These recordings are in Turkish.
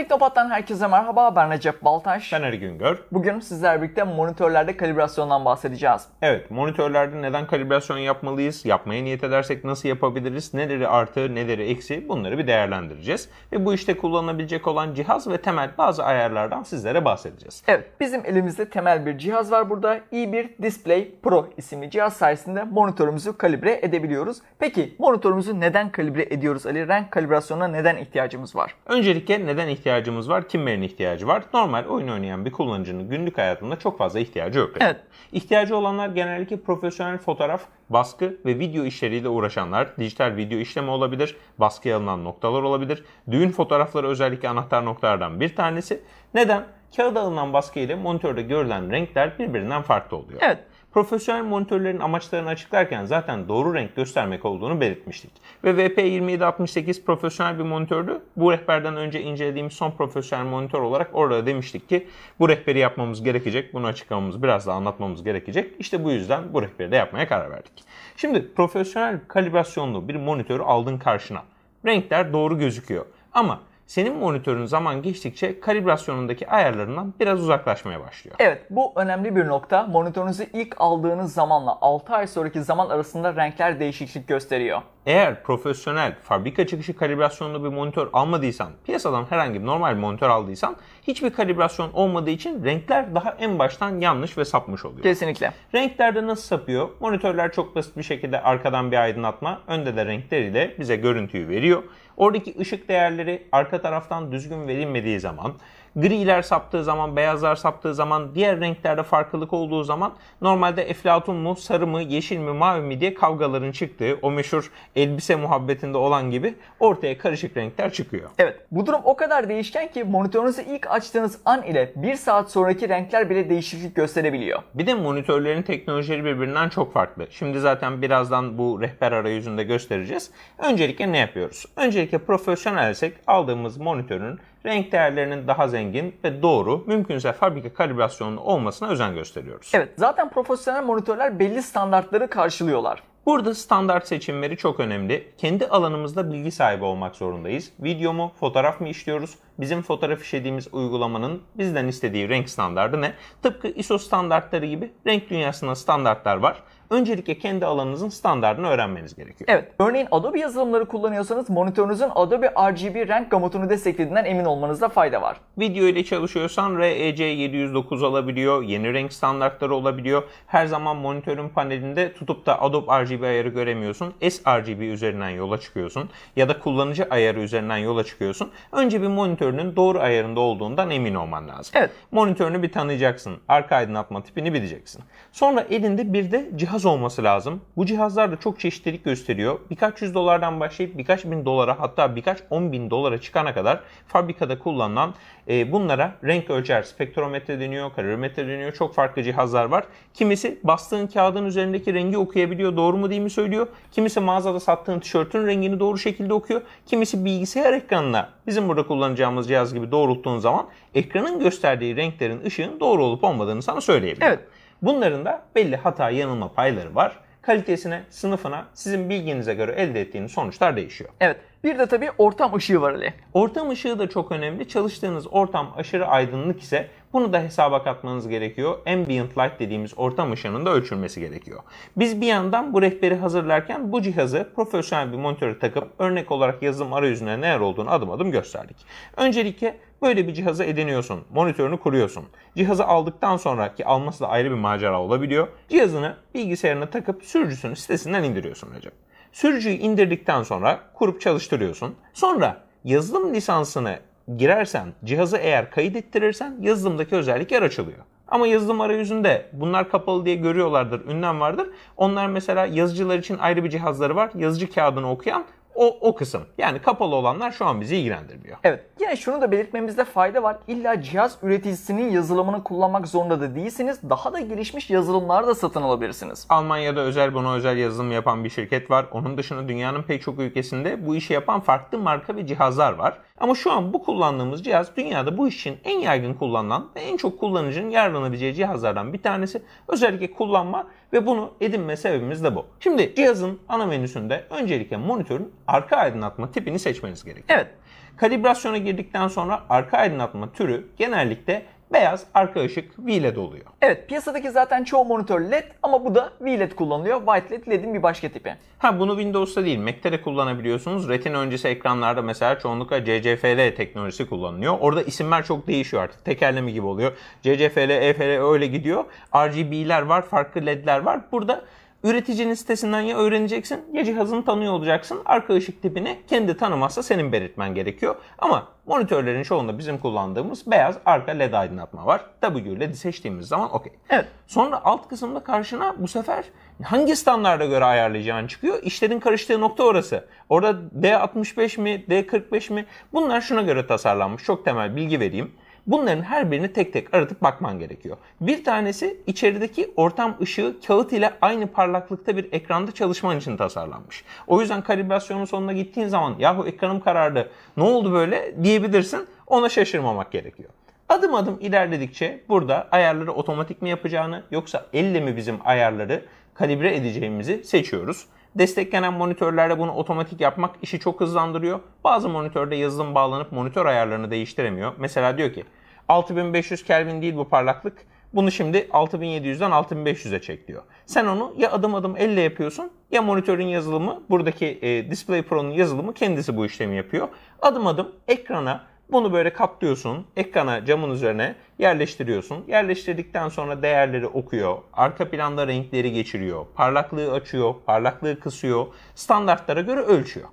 Teknopat'tan herkese merhaba. Ben Recep Baltaş. Ben Ali Güngör. Bugün sizler birlikte monitörlerde kalibrasyondan bahsedeceğiz. Evet, monitörlerde neden kalibrasyon yapmalıyız? Yapmaya niyet edersek nasıl yapabiliriz? Neleri artı, neleri eksi? Bunları bir değerlendireceğiz. Ve bu işte kullanılabilecek olan cihaz ve temel bazı ayarlardan sizlere bahsedeceğiz. Evet, bizim elimizde temel bir cihaz var burada. İyi bir Display Pro isimli cihaz sayesinde monitörümüzü kalibre edebiliyoruz. Peki monitörümüzü neden kalibre ediyoruz Ali? Renk kalibrasyonuna neden ihtiyacımız var? Öncelikle neden ihtiyacımız ihtiyacımız var, kimlerin ihtiyacı var? Normal oyun oynayan bir kullanıcının günlük hayatında çok fazla ihtiyacı yok. Evet. İhtiyacı olanlar genellikle profesyonel fotoğraf, baskı ve video işleriyle uğraşanlar, dijital video işleme olabilir, baskıya alınan noktalar olabilir. Düğün fotoğrafları özellikle anahtar noktalardan bir tanesi. Neden? Kağıda alınan baskı ile monitörde görülen renkler birbirinden farklı oluyor. Evet. Profesyonel monitörlerin amaçlarını açıklarken zaten doğru renk göstermek olduğunu belirtmiştik. Ve VP2768 profesyonel bir monitördü. Bu rehberden önce incelediğimiz son profesyonel monitör olarak orada demiştik ki bu rehberi yapmamız gerekecek. Bunu açıklamamız biraz daha anlatmamız gerekecek. İşte bu yüzden bu rehberi de yapmaya karar verdik. Şimdi profesyonel kalibrasyonlu bir monitörü aldın karşına. Renkler doğru gözüküyor. Ama senin monitörün zaman geçtikçe kalibrasyonundaki ayarlarından biraz uzaklaşmaya başlıyor. Evet bu önemli bir nokta. Monitörünüzü ilk aldığınız zamanla 6 ay sonraki zaman arasında renkler değişiklik gösteriyor. Eğer profesyonel fabrika çıkışı kalibrasyonlu bir monitör almadıysan, piyasadan herhangi bir normal monitör aldıysan hiçbir kalibrasyon olmadığı için renkler daha en baştan yanlış ve sapmış oluyor. Kesinlikle. Renklerde nasıl sapıyor? Monitörler çok basit bir şekilde arkadan bir aydınlatma, önde de renkler ile bize görüntüyü veriyor. Oradaki ışık değerleri arka taraftan düzgün verilmediği zaman griler saptığı zaman, beyazlar saptığı zaman, diğer renklerde farklılık olduğu zaman normalde eflatun mu, sarı mı, yeşil mi, mavi mi diye kavgaların çıktığı o meşhur elbise muhabbetinde olan gibi ortaya karışık renkler çıkıyor. Evet bu durum o kadar değişken ki monitörünüzü ilk açtığınız an ile bir saat sonraki renkler bile değişiklik gösterebiliyor. Bir de monitörlerin teknolojileri birbirinden çok farklı. Şimdi zaten birazdan bu rehber arayüzünde göstereceğiz. Öncelikle ne yapıyoruz? Öncelikle profesyonel profesyonelsek aldığımız monitörün renk değerlerinin daha zengin ve doğru, mümkünse fabrika kalibrasyonlu olmasına özen gösteriyoruz. Evet, zaten profesyonel monitörler belli standartları karşılıyorlar. Burada standart seçimleri çok önemli. Kendi alanımızda bilgi sahibi olmak zorundayız. Video mu, fotoğraf mı işliyoruz? Bizim fotoğraf işlediğimiz uygulamanın bizden istediği renk standardı ne? Tıpkı ISO standartları gibi renk dünyasında standartlar var öncelikle kendi alanınızın standartını öğrenmeniz gerekiyor. Evet. Örneğin Adobe yazılımları kullanıyorsanız monitörünüzün Adobe RGB renk gamutunu desteklediğinden emin olmanızda fayda var. Video ile çalışıyorsan REC 709 alabiliyor, yeni renk standartları olabiliyor. Her zaman monitörün panelinde tutup da Adobe RGB ayarı göremiyorsun. sRGB üzerinden yola çıkıyorsun ya da kullanıcı ayarı üzerinden yola çıkıyorsun. Önce bir monitörünün doğru ayarında olduğundan emin olman lazım. Evet. Monitörünü bir tanıyacaksın. Arka aydınlatma tipini bileceksin. Sonra elinde bir de cihaz cihaz olması lazım. Bu cihazlar da çok çeşitlilik gösteriyor. Birkaç yüz dolardan başlayıp birkaç bin dolara hatta birkaç on bin dolara çıkana kadar fabrikada kullanılan e, bunlara renk ölçer, spektrometre deniyor, kalorimetre deniyor. Çok farklı cihazlar var. Kimisi bastığın kağıdın üzerindeki rengi okuyabiliyor. Doğru mu değil mi söylüyor. Kimisi mağazada sattığın tişörtün rengini doğru şekilde okuyor. Kimisi bilgisayar ekranına bizim burada kullanacağımız cihaz gibi doğrulttuğun zaman ekranın gösterdiği renklerin ışığın doğru olup olmadığını sana söyleyebilir. Evet. Bunların da belli hata yanılma payları var. Kalitesine, sınıfına, sizin bilginize göre elde ettiğiniz sonuçlar değişiyor. Evet. Bir de tabii ortam ışığı var Ali. Ortam ışığı da çok önemli. Çalıştığınız ortam aşırı aydınlık ise bunu da hesaba katmanız gerekiyor. Ambient light dediğimiz ortam ışığının da ölçülmesi gerekiyor. Biz bir yandan bu rehberi hazırlarken bu cihazı profesyonel bir monitöre takıp örnek olarak yazılım arayüzüne neler olduğunu adım adım gösterdik. Öncelikle Böyle bir cihaza ediniyorsun. Monitörünü kuruyorsun. Cihazı aldıktan sonra ki alması da ayrı bir macera olabiliyor. Cihazını bilgisayarına takıp sürücüsünün sitesinden indiriyorsun hocam. Sürücüyü indirdikten sonra kurup çalıştırıyorsun. Sonra yazılım lisansını girersen, cihazı eğer kaydettirirsen yazılımdaki özellik yer açılıyor. Ama yazılım arayüzünde bunlar kapalı diye görüyorlardır, ünlem vardır. Onlar mesela yazıcılar için ayrı bir cihazları var. Yazıcı kağıdını okuyan o, o kısım. Yani kapalı olanlar şu an bizi ilgilendirmiyor. Evet. Yine şunu da belirtmemizde fayda var. İlla cihaz üreticisinin yazılımını kullanmak zorunda da değilsiniz. Daha da gelişmiş yazılımlar da satın alabilirsiniz. Almanya'da özel buna özel yazılım yapan bir şirket var. Onun dışında dünyanın pek çok ülkesinde bu işi yapan farklı marka ve cihazlar var. Ama şu an bu kullandığımız cihaz dünyada bu işin en yaygın kullanılan ve en çok kullanıcının yararlanabileceği cihazlardan bir tanesi. Özellikle kullanma ve bunu edinme sebebimiz de bu. Şimdi cihazın ana menüsünde öncelikle monitörün arka aydınlatma tipini seçmeniz gerekiyor. Evet, kalibrasyona girdikten sonra arka aydınlatma türü genellikle beyaz arka ışık VLED oluyor. Evet piyasadaki zaten çoğu monitör LED ama bu da VLED kullanılıyor. White LED LED'in bir başka tipi. Ha bunu Windows'ta değil Mac'te de kullanabiliyorsunuz. Retina öncesi ekranlarda mesela çoğunlukla CCFL teknolojisi kullanılıyor. Orada isimler çok değişiyor artık. Tekerleme gibi oluyor. CCFL, EFL e öyle gidiyor. RGB'ler var, farklı LED'ler var. Burada üreticinin sitesinden ya öğreneceksin ya cihazını tanıyor olacaksın. Arka ışık tipini kendi tanımazsa senin belirtmen gerekiyor. Ama monitörlerin çoğunda bizim kullandığımız beyaz arka led aydınlatma var. W led'i seçtiğimiz zaman okey. Evet. Sonra alt kısımda karşına bu sefer hangi standarda göre ayarlayacağın çıkıyor. İşlerin karıştığı nokta orası. Orada D65 mi D45 mi bunlar şuna göre tasarlanmış. Çok temel bilgi vereyim. Bunların her birini tek tek aratıp bakman gerekiyor. Bir tanesi içerideki ortam ışığı kağıt ile aynı parlaklıkta bir ekranda çalışman için tasarlanmış. O yüzden kalibrasyonun sonuna gittiğin zaman yahu ekranım karardı ne oldu böyle diyebilirsin ona şaşırmamak gerekiyor. Adım adım ilerledikçe burada ayarları otomatik mi yapacağını yoksa elle mi bizim ayarları kalibre edeceğimizi seçiyoruz. Desteklenen monitörlerde bunu otomatik yapmak işi çok hızlandırıyor. Bazı monitörde yazılım bağlanıp monitör ayarlarını değiştiremiyor. Mesela diyor ki 6500 Kelvin değil bu parlaklık. Bunu şimdi 6700'den 6500'e çek diyor. Sen onu ya adım adım elle yapıyorsun ya monitörün yazılımı, buradaki e, Display Pro'nun yazılımı kendisi bu işlemi yapıyor. Adım adım ekrana bunu böyle katlıyorsun. Ekrana camın üzerine yerleştiriyorsun. Yerleştirdikten sonra değerleri okuyor. Arka planda renkleri geçiriyor. Parlaklığı açıyor, parlaklığı kısıyor. Standartlara göre ölçüyor.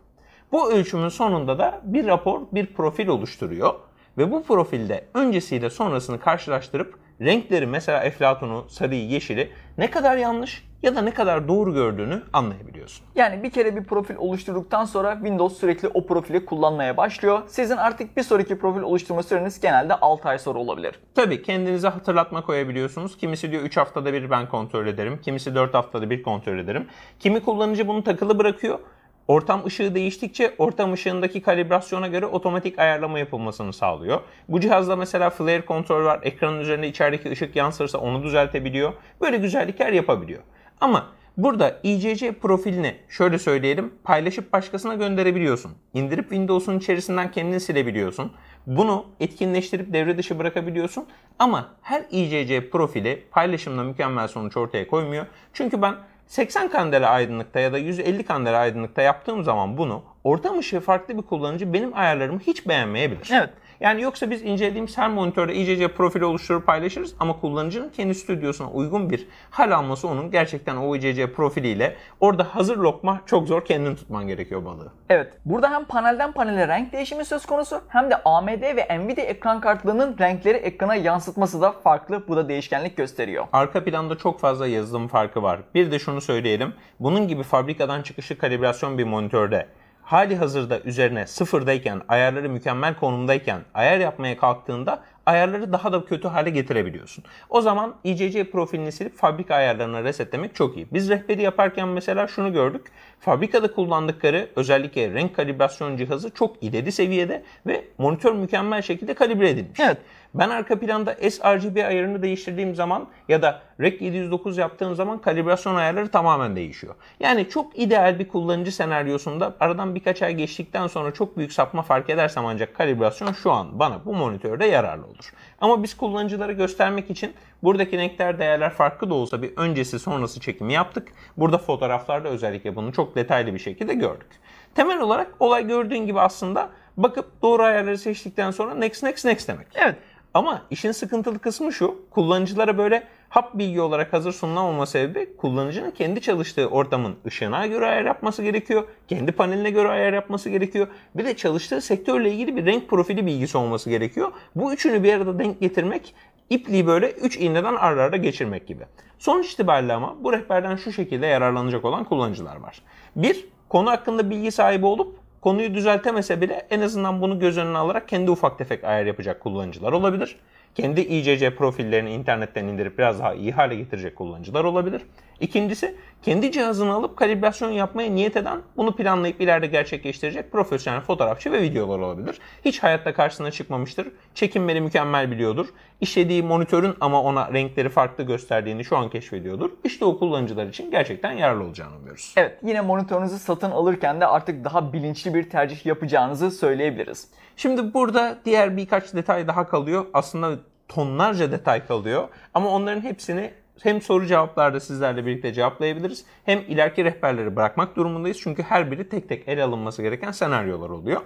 Bu ölçümün sonunda da bir rapor, bir profil oluşturuyor. Ve bu profilde öncesiyle sonrasını karşılaştırıp renkleri mesela eflatunu, sarıyı, yeşili ne kadar yanlış ya da ne kadar doğru gördüğünü anlayabiliyorsun. Yani bir kere bir profil oluşturduktan sonra Windows sürekli o profili kullanmaya başlıyor. Sizin artık bir sonraki profil oluşturma süreniz genelde 6 ay sonra olabilir. Tabii kendinize hatırlatma koyabiliyorsunuz. Kimisi diyor 3 haftada bir ben kontrol ederim. Kimisi 4 haftada bir kontrol ederim. Kimi kullanıcı bunu takılı bırakıyor. Ortam ışığı değiştikçe ortam ışığındaki kalibrasyona göre otomatik ayarlama yapılmasını sağlıyor. Bu cihazda mesela flare kontrol var. Ekranın üzerinde içerideki ışık yansırsa onu düzeltebiliyor. Böyle güzellikler yapabiliyor. Ama Burada ICC profilini şöyle söyleyelim paylaşıp başkasına gönderebiliyorsun. İndirip Windows'un içerisinden kendini silebiliyorsun. Bunu etkinleştirip devre dışı bırakabiliyorsun. Ama her ICC profili paylaşımla mükemmel sonuç ortaya koymuyor. Çünkü ben 80 kandela aydınlıkta ya da 150 kandela aydınlıkta yaptığım zaman bunu ortam ışığı farklı bir kullanıcı benim ayarlarımı hiç beğenmeyebilir. Evet. Yani yoksa biz incelediğimiz her monitörde iyice profil oluşturup paylaşırız ama kullanıcının kendi stüdyosuna uygun bir hal alması onun gerçekten o ICC profiliyle orada hazır lokma çok zor kendini tutman gerekiyor balığı. Evet. Burada hem panelden panele renk değişimi söz konusu hem de AMD ve Nvidia ekran kartlarının renkleri ekrana yansıtması da farklı. Bu da değişkenlik gösteriyor. Arka planda çok fazla yazılım farkı var. Bir de şunu söyleyelim. Bunun gibi fabrikadan çıkışı kalibrasyon bir monitörde hali hazırda üzerine sıfırdayken, ayarları mükemmel konumdayken ayar yapmaya kalktığında ayarları daha da kötü hale getirebiliyorsun. O zaman ICC e profilini silip fabrika ayarlarına resetlemek çok iyi. Biz rehberi yaparken mesela şunu gördük. Fabrikada kullandıkları özellikle renk kalibrasyon cihazı çok ileri seviyede ve monitör mükemmel şekilde kalibre edilmiş. Evet. Ben arka planda sRGB ayarını değiştirdiğim zaman ya da Rec 709 yaptığım zaman kalibrasyon ayarları tamamen değişiyor. Yani çok ideal bir kullanıcı senaryosunda aradan birkaç ay geçtikten sonra çok büyük sapma fark edersem ancak kalibrasyon şu an bana bu monitörde yararlı olur olur. Ama biz kullanıcılara göstermek için buradaki renkler değerler farklı da olsa bir öncesi sonrası çekimi yaptık. Burada fotoğraflarda özellikle bunu çok detaylı bir şekilde gördük. Temel olarak olay gördüğün gibi aslında bakıp doğru ayarları seçtikten sonra next next next demek. Evet ama işin sıkıntılı kısmı şu kullanıcılara böyle hap bilgi olarak hazır sunulamama sebebi kullanıcının kendi çalıştığı ortamın ışığına göre ayar yapması gerekiyor. Kendi paneline göre ayar yapması gerekiyor. Bir de çalıştığı sektörle ilgili bir renk profili bilgisi olması gerekiyor. Bu üçünü bir arada denk getirmek ipliği böyle 3 iğneden ardarda arda geçirmek gibi. Sonuç itibariyle ama bu rehberden şu şekilde yararlanacak olan kullanıcılar var. 1. Konu hakkında bilgi sahibi olup konuyu düzeltemese bile en azından bunu göz önüne alarak kendi ufak tefek ayar yapacak kullanıcılar olabilir kendi ICC profillerini internetten indirip biraz daha iyi hale getirecek kullanıcılar olabilir. İkincisi kendi cihazını alıp kalibrasyon yapmaya niyet eden bunu planlayıp ileride gerçekleştirecek profesyonel fotoğrafçı ve videolar olabilir. Hiç hayatta karşısına çıkmamıştır. Çekinmeli mükemmel biliyordur. İşlediği monitörün ama ona renkleri farklı gösterdiğini şu an keşfediyordur. İşte o kullanıcılar için gerçekten yararlı olacağını umuyoruz. Evet yine monitörünüzü satın alırken de artık daha bilinçli bir tercih yapacağınızı söyleyebiliriz. Şimdi burada diğer birkaç detay daha kalıyor. Aslında tonlarca detay kalıyor. Ama onların hepsini hem soru cevaplarda sizlerle birlikte cevaplayabiliriz hem ileriki rehberleri bırakmak durumundayız. Çünkü her biri tek tek ele alınması gereken senaryolar oluyor.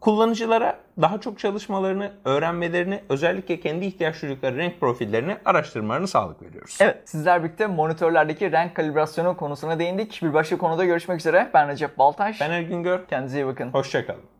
Kullanıcılara daha çok çalışmalarını, öğrenmelerini, özellikle kendi ihtiyaç duydukları renk profillerini, araştırmalarını sağlık veriyoruz. Evet, sizler birlikte monitörlerdeki renk kalibrasyonu konusuna değindik. Bir başka konuda görüşmek üzere. Ben Recep Baltaş. Ben Ergün Gör. Kendinize iyi bakın. Hoşçakalın.